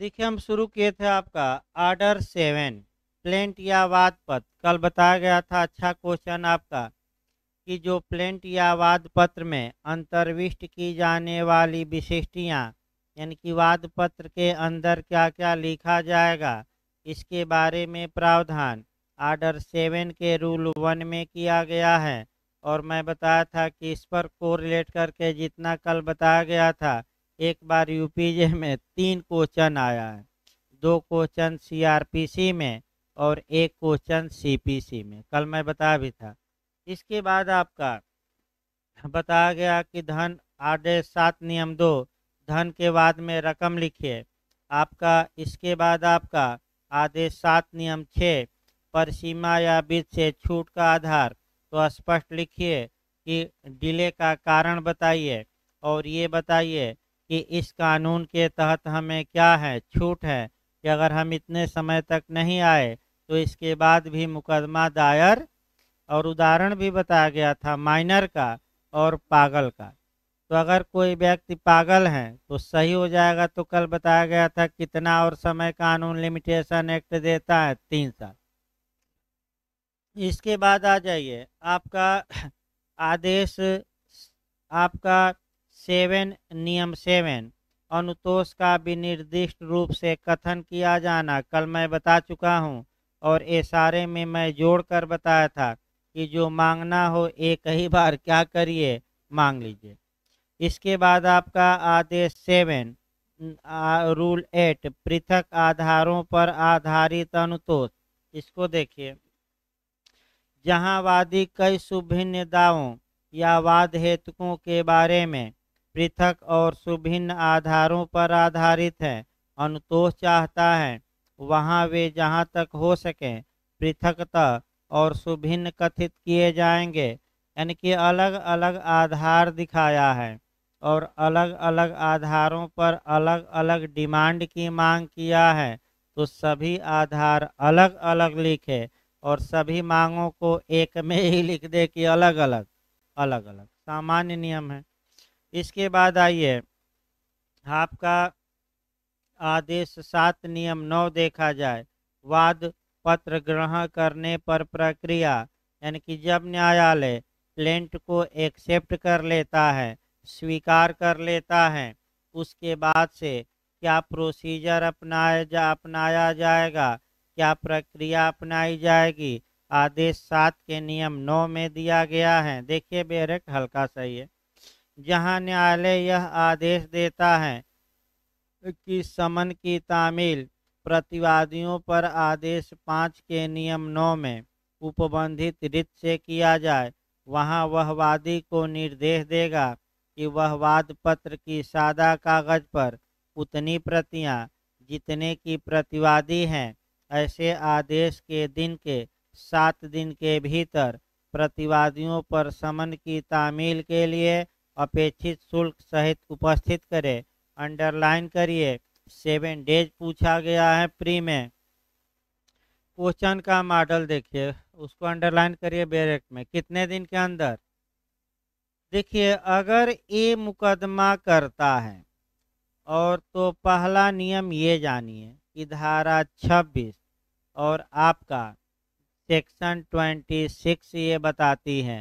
देखिए हम शुरू किए थे आपका आर्डर सेवन प्लेंट या वाद पत्र कल बताया गया था अच्छा क्वेश्चन आपका कि जो प्लेंट या वाद पत्र में अंतर्विष्ट की जाने वाली विशिष्टियाँ यानी कि वाद पत्र के अंदर क्या क्या लिखा जाएगा इसके बारे में प्रावधान आर्डर सेवन के रूल वन में किया गया है और मैं बताया था कि इस पर कोरिलेट करके जितना कल बताया गया था एक बार यूपीजे में तीन क्वेश्चन आया है दो क्वेश्चन सीआरपीसी में और एक क्वेश्चन सीपीसी में कल मैं बताया भी था इसके बाद आपका बताया गया कि धन आदेश सात नियम दो धन के बाद में रकम लिखिए आपका इसके बाद आपका आदेश सात नियम छः पर सीमा या बीच से छूट का आधार तो स्पष्ट लिखिए कि डिले का कारण बताइए और ये बताइए कि इस कानून के तहत हमें क्या है छूट है कि अगर हम इतने समय तक नहीं आए तो इसके बाद भी मुकदमा दायर और उदाहरण भी बताया गया था माइनर का और पागल का तो अगर कोई व्यक्ति पागल है तो सही हो जाएगा तो कल बताया गया था कितना और समय कानून लिमिटेशन एक्ट देता है तीन साल इसके बाद आ जाइए आपका आदेश आपका सेवन नियम सेवन अनुतोष का विनिर्दिष्ट रूप से कथन किया जाना कल मैं बता चुका हूँ और इशारे में मैं जोड़कर बताया था कि जो मांगना हो एक ही बार क्या करिए मांग लीजिए इसके बाद आपका आदेश सेवन रूल एट पृथक आधारों पर आधारित अनुतोष इसको देखिए जहाँ वादी कई सुभिन्न दावों या वाद हेतुकों के बारे में पृथक और सुभिन्न आधारों पर आधारित है अनुतोष चाहता है वहाँ वे जहाँ तक हो सके पृथकता और सुभिन्न कथित किए जाएंगे यानी कि अलग अलग आधार दिखाया है और अलग अलग आधारों पर अलग अलग डिमांड की मांग किया है तो सभी आधार अलग अलग लिखे और सभी मांगों को एक में ही लिख दे कि अलग अलग अलग अलग सामान्य नियम है इसके बाद आइए आपका आदेश सात नियम नौ देखा जाए वाद पत्र ग्रहण करने पर प्रक्रिया यानी कि जब न्यायालय प्लेंट को एक्सेप्ट कर लेता है स्वीकार कर लेता है उसके बाद से क्या प्रोसीजर अपनाया जा अपनाया जाएगा क्या प्रक्रिया अपनाई जाएगी आदेश सात के नियम नौ में दिया गया है देखिए बेरक हल्का सही है जहां न्यायालय यह आदेश देता है कि समन की तामील प्रतिवादियों पर आदेश पाँच के नियम नौ में उपबंधित रित से किया जाए वहां वह वादी को निर्देश देगा कि वह वाद पत्र की सादा कागज पर उतनी प्रतियां जितने की प्रतिवादी हैं ऐसे आदेश के दिन के सात दिन के भीतर प्रतिवादियों पर समन की तामील के लिए अपेक्षित शुल्क सहित उपस्थित करें अंडरलाइन करिए सेवन डेज पूछा गया है प्री में क्वेश्चन का मॉडल देखिए उसको अंडरलाइन करिए बेरेक में कितने दिन के अंदर देखिए अगर ए मुकदमा करता है और तो पहला नियम ये जानिए कि धारा 26 और आपका सेक्शन 26 ये बताती है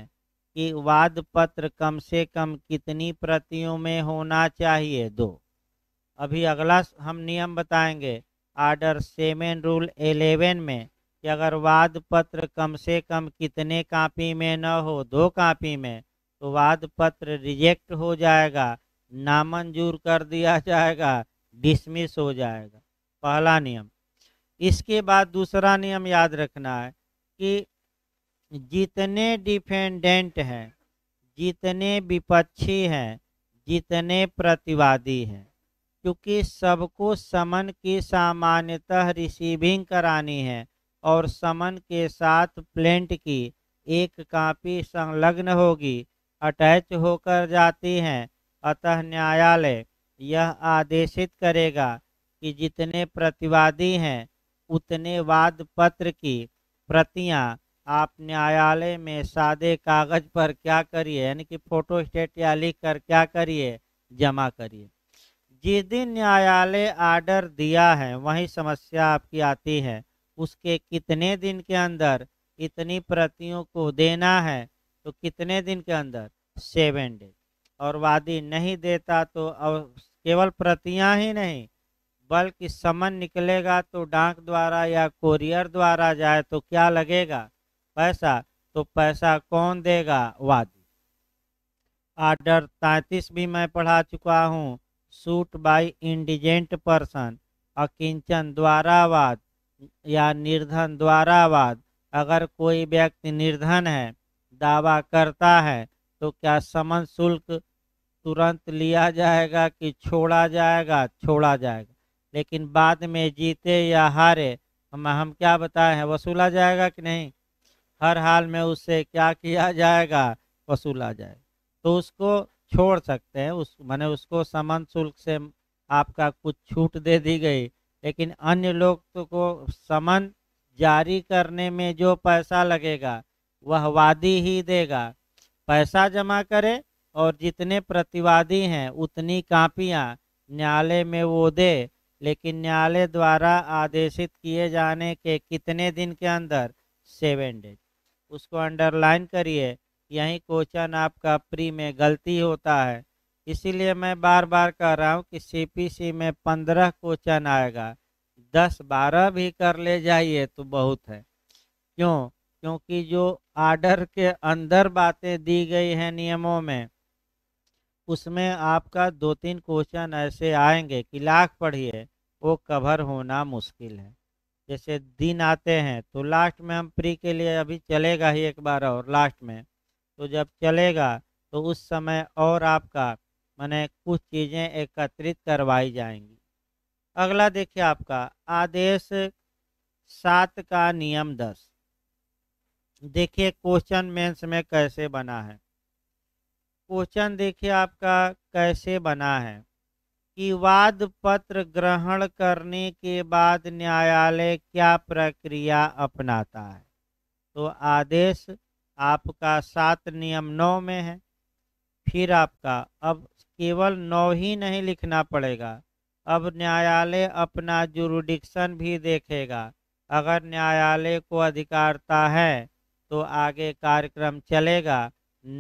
कि वाद पत्र कम से कम कितनी प्रतियों में होना चाहिए दो अभी अगला हम नियम बताएंगे आर्डर सेवन रूल एलेवन में कि अगर वाद पत्र कम से कम कितने कापी में न हो दो कापी में तो वाद पत्र रिजेक्ट हो जाएगा नामंजूर कर दिया जाएगा डिसमिस हो जाएगा पहला नियम इसके बाद दूसरा नियम याद रखना है कि जितने डिफेंडेंट हैं जितने विपक्षी हैं जितने प्रतिवादी हैं क्योंकि सबको समन की सामान्यतः रिसीविंग करानी है और समन के साथ प्लेंट की एक कापी संलग्न होगी अटैच होकर जाती हैं अतः न्यायालय यह आदेशित करेगा कि जितने प्रतिवादी हैं उतने वाद पत्र की प्रतियां आप न्यायालय में सादे कागज पर क्या करिए यानी कि फोटो स्टेट या लिख कर क्या करिए जमा करिए जिस दिन न्यायालय आर्डर दिया है वही समस्या आपकी आती है उसके कितने दिन के अंदर इतनी प्रतियों को देना है तो कितने दिन के अंदर सेवन डेज और वादी नहीं देता तो अब केवल प्रतियां ही नहीं बल्कि समन निकलेगा तो डाक द्वारा या कोरियर द्वारा जाए तो क्या लगेगा पैसा तो पैसा कौन देगा वादी आर्डर तैतीस भी मैं पढ़ा चुका हूँ सूट बाई इंडिजेंट पर्सन अकिंचन द्वारावाद या निर्धन द्वारावाद अगर कोई व्यक्ति निर्धन है दावा करता है तो क्या समन शुल्क तुरंत लिया जाएगा कि छोड़ा जाएगा छोड़ा जाएगा लेकिन बाद में जीते या हारे हम हम क्या बताए हैं वसूला जाएगा कि नहीं हर हाल में उससे क्या किया जाएगा वसूला जाए तो उसको छोड़ सकते हैं उस मैंने उसको समन शुल्क से आपका कुछ छूट दे दी गई लेकिन अन्य लोग तो को समन जारी करने में जो पैसा लगेगा वह वादी ही देगा पैसा जमा करे और जितने प्रतिवादी हैं उतनी कापियाँ न्यायालय में वो दे लेकिन न्यायालय द्वारा आदेशित किए जाने के कितने दिन के अंदर सेवन डेज उसको अंडरलाइन करिए यही क्वेश्चन आपका प्री में गलती होता है इसीलिए मैं बार बार कह रहा हूँ कि सीपीसी में पंद्रह क्वेश्चन आएगा दस बारह भी कर ले जाइए तो बहुत है क्यों क्योंकि जो आर्डर के अंदर बातें दी गई हैं नियमों में उसमें आपका दो तीन क्वेश्चन ऐसे आएंगे कि लाख पढ़िए वो कवर होना मुश्किल है जैसे दिन आते हैं तो लास्ट में हम प्री के लिए अभी चलेगा ही एक बार और लास्ट में तो जब चलेगा तो उस समय और आपका मैंने कुछ चीज़ें एकत्रित करवाई जाएंगी अगला देखिए आपका आदेश सात का नियम दस देखिए क्वेश्चन मेंस में कैसे बना है क्वेश्चन देखिए आपका कैसे बना है कि वाद पत्र ग्रहण करने के बाद न्यायालय क्या प्रक्रिया अपनाता है तो आदेश आपका सात नियम नौ में है फिर आपका अब केवल नौ ही नहीं लिखना पड़ेगा अब न्यायालय अपना जुरुडिक्शन भी देखेगा अगर न्यायालय को अधिकारता है तो आगे कार्यक्रम चलेगा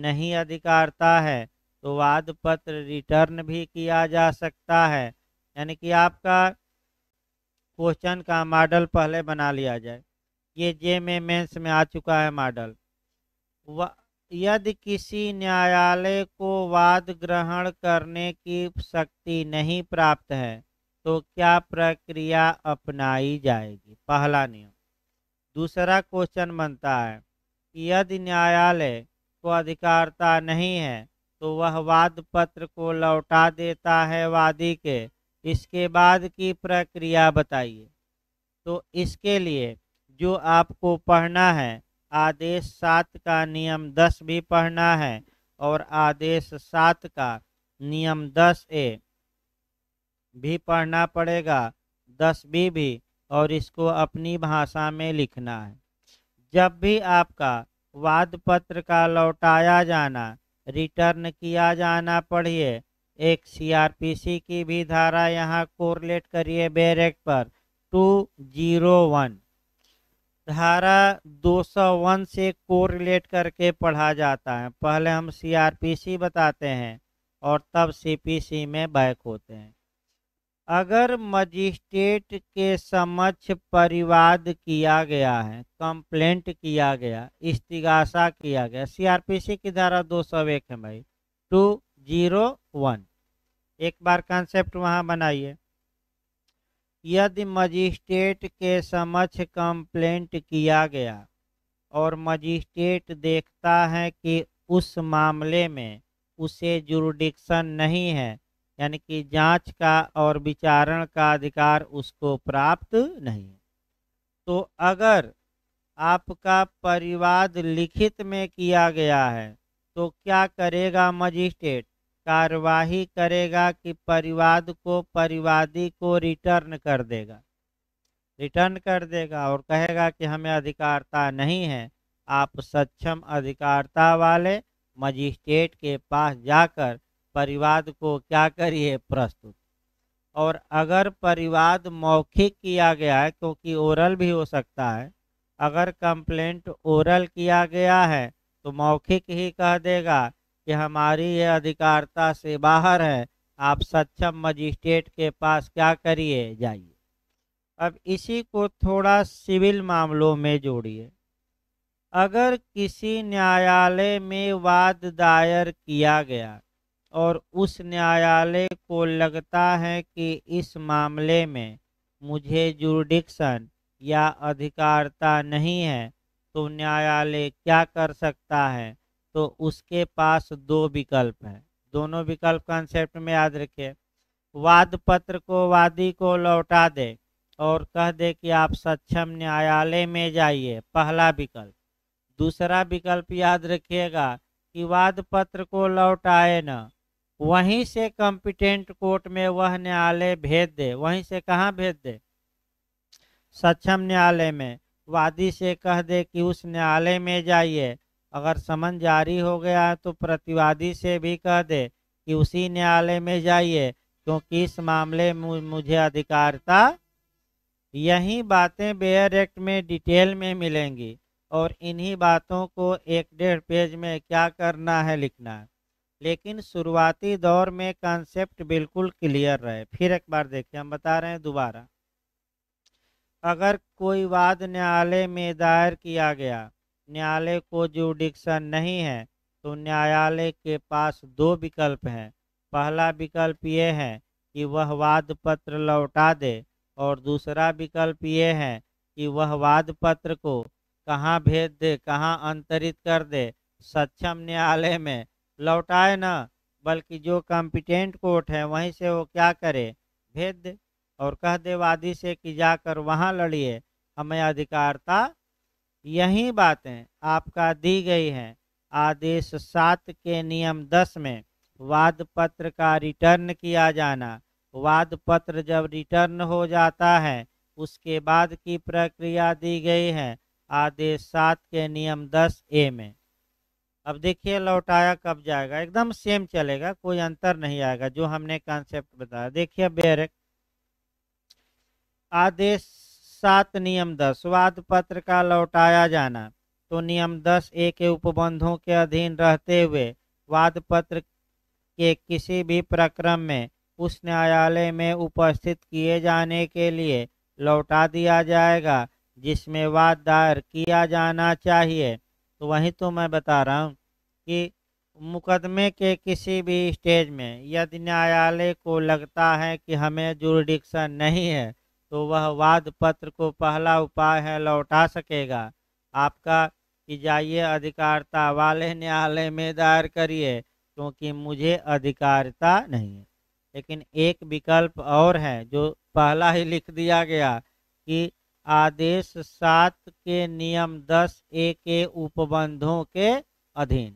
नहीं अधिकारता है तो वाद पत्र रिटर्न भी किया जा सकता है यानी कि आपका क्वेश्चन का मॉडल पहले बना लिया जाए ये जे में मेंस में आ चुका है मॉडल यदि किसी न्यायालय को वाद ग्रहण करने की शक्ति नहीं प्राप्त है तो क्या प्रक्रिया अपनाई जाएगी पहला नियम दूसरा क्वेश्चन बनता है कि यदि न्यायालय को अधिकारता नहीं है तो वह वाद पत्र को लौटा देता है वादी के इसके बाद की प्रक्रिया बताइए तो इसके लिए जो आपको पढ़ना है आदेश सात का नियम दस भी पढ़ना है और आदेश सात का नियम दस ए भी पढ़ना पड़ेगा दस बी भी और इसको अपनी भाषा में लिखना है जब भी आपका वाद पत्र का लौटाया जाना रिटर्न किया जाना पड़िए एक सीआरपीसी की भी धारा यहाँ कोरलेट करिए बेरेक पर टू जीरो वन धारा 201 से कोरलेट करके पढ़ा जाता है पहले हम सीआरपीसी बताते हैं और तब सीपीसी में बैक होते हैं अगर मजिस्ट्रेट के समक्ष परिवाद किया गया है कंप्लेंट किया गया इस्तीगासा किया गया सीआरपीसी की धारा दो सौ एक है भाई टू जीरो वन एक बार कॉन्सेप्ट वहाँ बनाइए यदि मजिस्ट्रेट के समक्ष कंप्लेंट किया गया और मजिस्ट्रेट देखता है कि उस मामले में उसे जुरुडिक्शन नहीं है यानी कि जांच का और विचारण का अधिकार उसको प्राप्त नहीं तो अगर आपका परिवाद लिखित में किया गया है तो क्या करेगा मजिस्ट्रेट कार्यवाही करेगा कि परिवाद को परिवादी को रिटर्न कर देगा रिटर्न कर देगा और कहेगा कि हमें अधिकारता नहीं है आप सक्षम अधिकारता वाले मजिस्ट्रेट के पास जाकर परिवाद को क्या करिए प्रस्तुत और अगर परिवाद मौखिक किया गया है क्योंकि ओरल भी हो सकता है अगर कंप्लेंट ओरल किया गया है तो मौखिक ही कह देगा कि हमारी यह अधिकारता से बाहर है आप सक्षम मजिस्ट्रेट के पास क्या करिए जाइए अब इसी को थोड़ा सिविल मामलों में जोड़िए अगर किसी न्यायालय में वाद दायर किया गया और उस न्यायालय को लगता है कि इस मामले में मुझे जुडिक्शन या अधिकारता नहीं है तो न्यायालय क्या कर सकता है तो उसके पास दो विकल्प हैं दोनों विकल्प कॉन्सेप्ट में याद रखिए वाद पत्र को वादी को लौटा दे और कह दे कि आप सक्षम न्यायालय में जाइए पहला विकल्प दूसरा विकल्प याद रखिएगा कि वाद पत्र को लौटाए ना वहीं से कॉम्पिटेंट कोर्ट में वह न्यायालय भेज दे वहीं से कहाँ भेज दे सक्षम न्यायालय में वादी से कह दे कि उस न्यायालय में जाइए अगर समन जारी हो गया तो प्रतिवादी से भी कह दे कि उसी न्यायालय में जाइए क्योंकि इस मामले में मुझे अधिकारता यही बातें बेयर एक्ट में डिटेल में मिलेंगी और इन्हीं बातों को एक डेढ़ पेज में क्या करना है लिखना है लेकिन शुरुआती दौर में कॉन्सेप्ट बिल्कुल क्लियर रहे फिर एक बार देखिए हम बता रहे हैं दोबारा अगर कोई वाद न्यायालय में दायर किया गया न्यायालय को जुडिक्शन नहीं है तो न्यायालय के पास दो विकल्प हैं पहला विकल्प ये है कि वह वाद पत्र लौटा दे और दूसरा विकल्प ये है कि वह वाद पत्र को कहाँ भेज दे कहाँ अंतरित कर दे सक्षम न्यायालय में लौटाए ना बल्कि जो कॉम्पिटेंट कोर्ट है वहीं से वो क्या करे भेज दे और कह दे वादी से कि जाकर वहाँ लड़िए हमें अधिकारता यही बातें आपका दी गई है आदेश सात के नियम दस में वाद पत्र का रिटर्न किया जाना वाद पत्र जब रिटर्न हो जाता है उसके बाद की प्रक्रिया दी गई है आदेश सात के नियम दस ए में अब देखिए लौटाया कब जाएगा एकदम सेम चलेगा कोई अंतर नहीं आएगा जो हमने कॉन्सेप्ट बताया देखिए बेरक आदेश सात नियम दस वाद पत्र का लौटाया जाना तो नियम दस ए के उपबंधों के अधीन रहते हुए वाद पत्र के किसी भी प्रक्रम में उस न्यायालय में उपस्थित किए जाने के लिए लौटा दिया जाएगा जिसमें वाद दायर किया जाना चाहिए तो वही तो मैं बता रहा हूँ कि मुकदमे के किसी भी स्टेज में यदि न्यायालय को लगता है कि हमें जुरडिक्शन नहीं है तो वह वाद पत्र को पहला उपाय है लौटा सकेगा आपका कि जाइए अधिकारता वाले न्यायालय में दायर करिए क्योंकि मुझे अधिकारता नहीं है लेकिन एक विकल्प और है जो पहला ही लिख दिया गया कि आदेश सात के नियम दस ए के उपबंधों के अधीन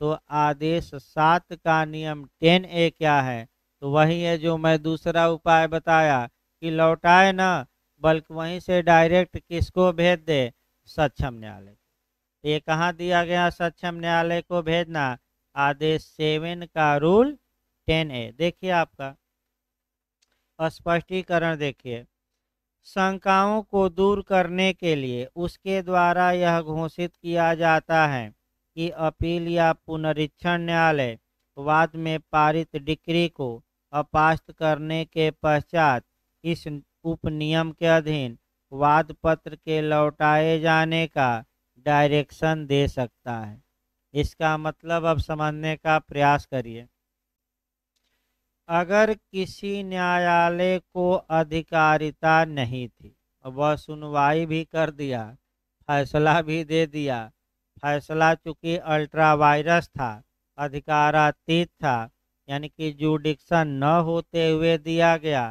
तो आदेश सात का नियम टेन ए क्या है तो वही है जो मैं दूसरा उपाय बताया कि लौटाए ना बल्कि वहीं से डायरेक्ट किसको भेज दे सक्षम न्यायालय तो ये कहाँ दिया गया सक्षम न्यायालय को भेजना आदेश सेवन का रूल टेन ए देखिए आपका स्पष्टीकरण देखिए शंकाओं को दूर करने के लिए उसके द्वारा यह घोषित किया जाता है कि अपील या पुनरीक्षण न्यायालय वाद में पारित डिक्री को अपास्त करने के पश्चात इस उपनियम के अधीन वाद पत्र के लौटाए जाने का डायरेक्शन दे सकता है इसका मतलब अब समझने का प्रयास करिए अगर किसी न्यायालय को अधिकारिता नहीं थी वह सुनवाई भी कर दिया फैसला भी दे दिया फैसला चूँकि अल्ट्रा वायरस था अधिकारातीत था यानी कि जूडिक्शन न होते हुए दिया गया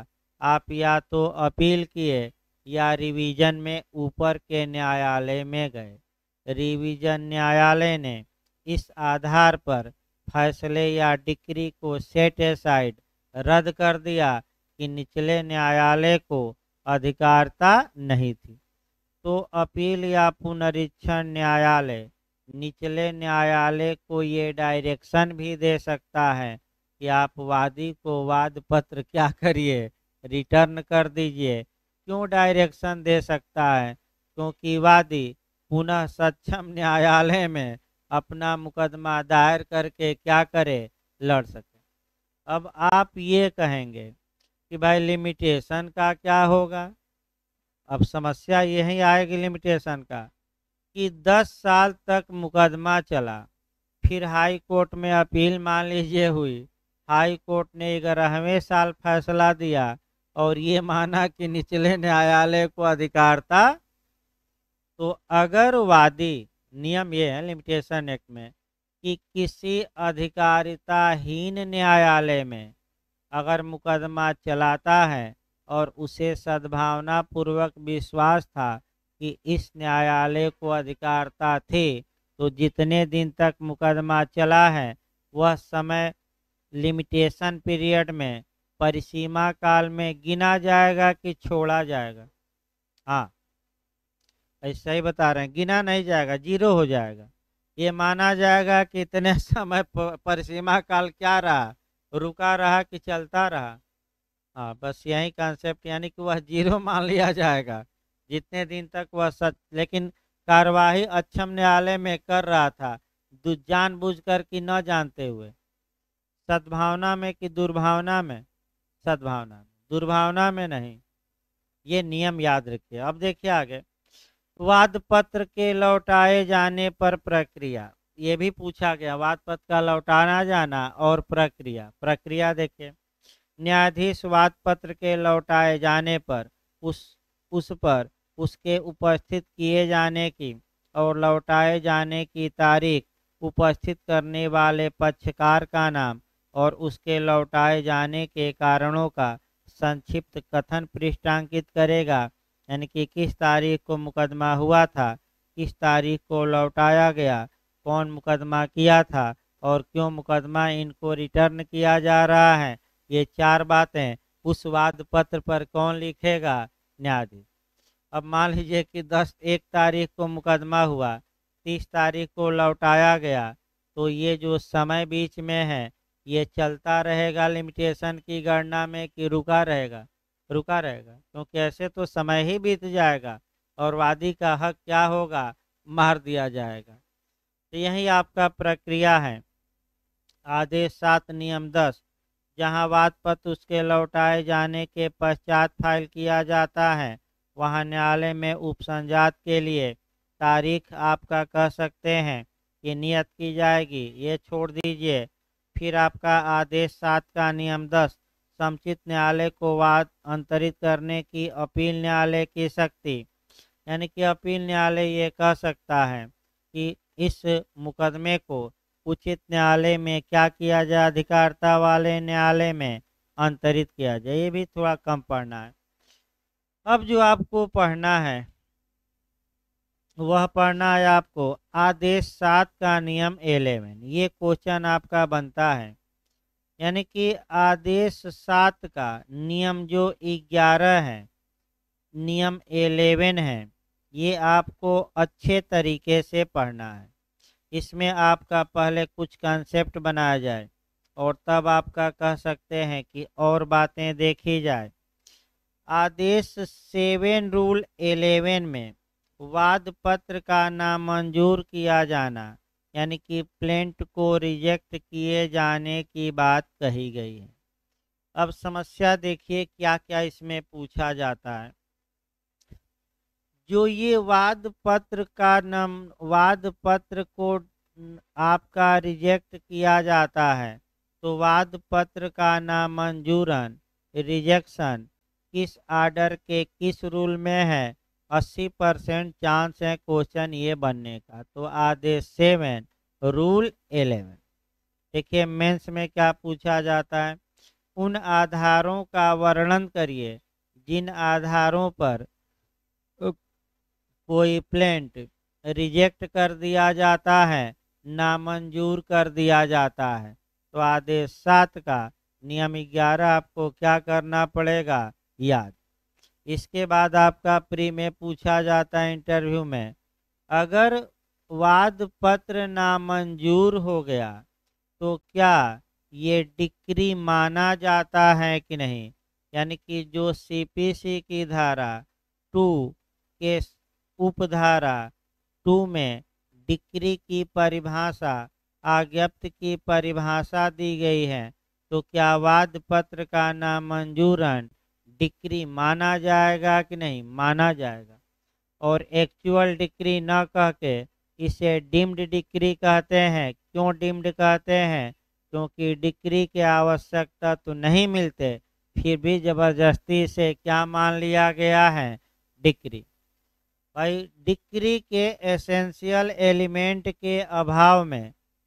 आप या तो अपील किए या रिवीजन में ऊपर के न्यायालय में गए रिवीजन न्यायालय ने इस आधार पर फैसले या डिक्री को सेट एसाइड रद्द कर दिया कि निचले न्यायालय को अधिकारता नहीं थी तो अपील या पुनरीक्षण न्यायालय निचले न्यायालय को ये डायरेक्शन भी दे सकता है कि आप वादी को वाद पत्र क्या करिए रिटर्न कर दीजिए क्यों डायरेक्शन दे सकता है क्योंकि वादी पुनः सक्षम न्यायालय में अपना मुकदमा दायर करके क्या करे लड़ सकता अब आप ये कहेंगे कि भाई लिमिटेशन का क्या होगा अब समस्या यही आएगी लिमिटेशन का कि 10 साल तक मुकदमा चला फिर हाई कोर्ट में अपील मान लीजिए हुई हाई कोर्ट ने ग्यारहवें साल फैसला दिया और ये माना कि निचले न्यायालय को अधिकार था तो अगर वादी नियम ये है लिमिटेशन एक्ट में कि किसी अधिकारिताहीन न्यायालय में अगर मुकदमा चलाता है और उसे सद्भावना पूर्वक विश्वास था कि इस न्यायालय को अधिकारता थी तो जितने दिन तक मुकदमा चला है वह समय लिमिटेशन पीरियड में परिसीमा काल में गिना जाएगा कि छोड़ा जाएगा हाँ ऐसा ही बता रहे हैं गिना नहीं जाएगा जीरो हो जाएगा ये माना जाएगा कि इतने समय परिसीमा काल क्या रहा रुका रहा कि चलता रहा हाँ बस यही कॉन्सेप्ट यानी कि वह जीरो मान लिया जाएगा जितने दिन तक वह सच लेकिन कार्यवाही अक्षम न्यायालय में कर रहा था जानबूझ कर कि न जानते हुए सद्भावना में कि दुर्भावना में सद्भावना दुर्भावना में नहीं ये नियम याद रखिए अब देखिए आगे वाद पत्र के लौटाए जाने पर प्रक्रिया ये भी पूछा गया वाद पत्र का लौटाना जाना और प्रक्रिया प्रक्रिया देखें न्यायाधीश वाद पत्र के लौटाए जाने पर उस उस पर उसके उपस्थित किए जाने की और लौटाए जाने की तारीख उपस्थित करने वाले पक्षकार का नाम और उसके लौटाए जाने के कारणों का संक्षिप्त कथन पृष्ठांकित करेगा यानी कि किस तारीख को मुकदमा हुआ था किस तारीख को लौटाया गया कौन मुकदमा किया था और क्यों मुकदमा इनको रिटर्न किया जा रहा है ये चार बातें उस वाद पत्र पर कौन लिखेगा न्यायाधीश अब मान लीजिए कि दस एक तारीख को मुकदमा हुआ तीस तारीख को लौटाया गया तो ये जो समय बीच में है ये चलता रहेगा लिमिटेशन की गणना में कि रुका रहेगा रुका रहेगा क्योंकि ऐसे तो समय ही बीत जाएगा और वादी का हक क्या होगा मार दिया जाएगा तो यही आपका प्रक्रिया है आदेश सात नियम दस जहाँ वाद पत्र उसके लौटाए जाने के पश्चात फाइल किया जाता है वहाँ न्यायालय में उपसंजात के लिए तारीख आपका कह सकते हैं कि नियत की जाएगी ये छोड़ दीजिए फिर आपका आदेश सात का नियम दस समुचित न्यायालय को वाद अंतरित करने की अपील न्यायालय की शक्ति यानी कि अपील न्यायालय ये कह सकता है कि इस मुकदमे को उचित न्यायालय में क्या किया जाए अधिकारता वाले न्यायालय में अंतरित किया जाए ये भी थोड़ा कम पढ़ना है अब जो आपको पढ़ना है वह पढ़ना है आपको आदेश सात का नियम एलेवन ये क्वेश्चन आपका बनता है यानी कि आदेश सात का नियम जो ग्यारह है नियम एलेवन है ये आपको अच्छे तरीके से पढ़ना है इसमें आपका पहले कुछ कंसेप्ट बनाया जाए और तब आपका कह सकते हैं कि और बातें देखी जाए आदेश सेवन रूल एलेवन में वाद पत्र का नामंजूर किया जाना यानी कि प्लेंट को रिजेक्ट किए जाने की बात कही गई है अब समस्या देखिए क्या क्या इसमें पूछा जाता है जो ये वाद पत्र का नम वाद पत्र को आपका रिजेक्ट किया जाता है तो वाद पत्र का नामंजूरन रिजेक्शन किस आर्डर के किस रूल में है अस्सी परसेंट चांस है क्वेश्चन ये बनने का तो आदेश सेवन रूल एलेवन देखिए मेंस में क्या पूछा जाता है उन आधारों का वर्णन करिए जिन आधारों पर कोई प्लेंट रिजेक्ट कर दिया जाता है नामंजूर कर दिया जाता है तो आदेश सात का नियम ग्यारह आपको क्या करना पड़ेगा याद इसके बाद आपका प्री में पूछा जाता है इंटरव्यू में अगर वाद पत्र नामंजूर हो गया तो क्या ये डिक्री माना जाता है कि नहीं यानी कि जो सीपीसी की धारा टू के उपधारा टू में डिक्री की परिभाषा आज्ञप्त की परिभाषा दी गई है तो क्या वाद पत्र का नामंजूरन डिक्री माना जाएगा कि नहीं माना जाएगा और एक्चुअल डिक्री न कह के इसे डिम्ड डिक्री कहते हैं क्यों डिम्ड कहते हैं क्योंकि डिक्री के आवश्यकता तो नहीं मिलते फिर भी जबरदस्ती से क्या मान लिया गया है डिक्री भाई डिक्री के एसेंशियल एलिमेंट के अभाव में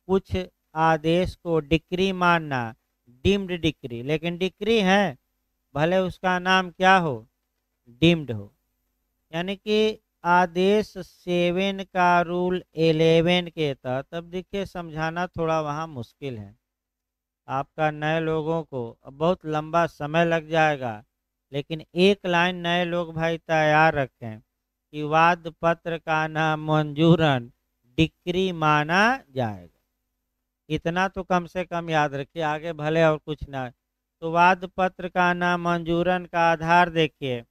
कुछ आदेश को डिक्री मानना डिम्ड डिक्री लेकिन डिक्री है भले उसका नाम क्या हो डीम्ड हो यानी कि आदेश सेवन का रूल एलेवन के तहत अब देखिए समझाना थोड़ा वहाँ मुश्किल है आपका नए लोगों को बहुत लंबा समय लग जाएगा लेकिन एक लाइन नए लोग भाई तैयार रखें कि वाद पत्र का नाम मंजूरन डिक्री माना जाएगा इतना तो कम से कम याद रखिए आगे भले और कुछ ना वाद पत्र का नामंजूरन का आधार देखिए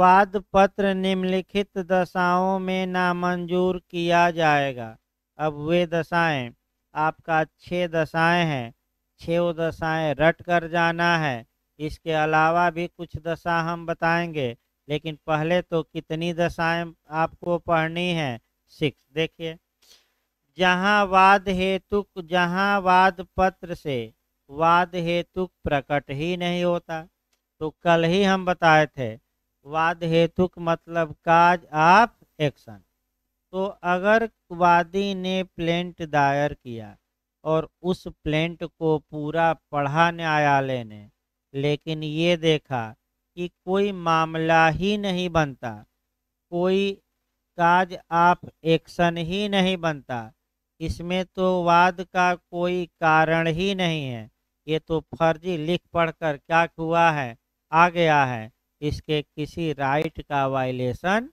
वाद पत्र निम्नलिखित दशाओं में नामंजूर किया जाएगा अब वे दशाएं आपका छः दशाएं हैं छो दशाएं रट कर जाना है इसके अलावा भी कुछ दशा हम बताएंगे लेकिन पहले तो कितनी दशाएं आपको पढ़नी है सिक्स देखिए जहां वाद हेतु जहां वाद पत्र से वाद हेतु प्रकट ही नहीं होता तो कल ही हम बताए थे वाद हेतुक मतलब काज आप एक्शन तो अगर वादी ने प्लेंट दायर किया और उस प्लेंट को पूरा पढ़ा न्यायालय ने लेकिन ये देखा कि कोई मामला ही नहीं बनता कोई काज आप एक्शन ही नहीं बनता इसमें तो वाद का कोई कारण ही नहीं है ये तो फर्जी लिख पढ़कर क्या हुआ है आ गया है इसके किसी राइट का वायलेशन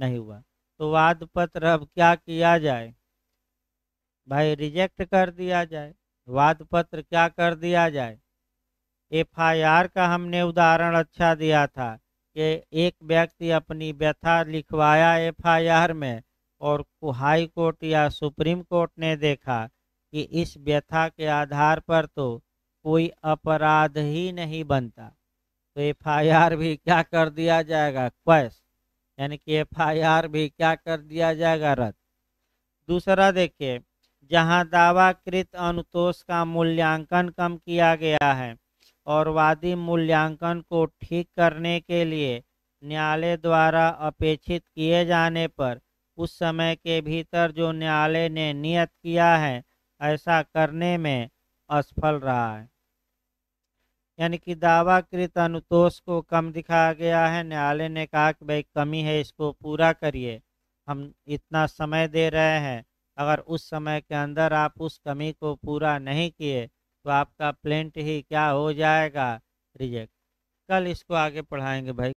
नहीं हुआ तो वाद पत्र अब क्या किया जाए भाई रिजेक्ट कर दिया जाए वाद पत्र क्या कर दिया जाए एफआईआर का हमने उदाहरण अच्छा दिया था कि एक व्यक्ति अपनी व्यथा लिखवाया एफआईआर में और हाई कोर्ट या सुप्रीम कोर्ट ने देखा कि इस व्यथा के आधार पर तो कोई अपराध ही नहीं बनता तो एफ भी क्या कर दिया जाएगा क्वेश यानी कि एफ भी क्या कर दिया जाएगा रद्द दूसरा देखिए जहां दावाकृत अनुतोष का मूल्यांकन कम किया गया है और वादी मूल्यांकन को ठीक करने के लिए न्यायालय द्वारा अपेक्षित किए जाने पर उस समय के भीतर जो न्यायालय ने नियत किया है ऐसा करने में असफल रहा है यानी कि दावाकृत अनुतोष को कम दिखाया गया है न्यायालय ने कहा कि भाई कमी है इसको पूरा करिए हम इतना समय दे रहे हैं अगर उस समय के अंदर आप उस कमी को पूरा नहीं किए तो आपका प्लेंट ही क्या हो जाएगा रिजेक्ट कल इसको आगे पढ़ाएंगे भाई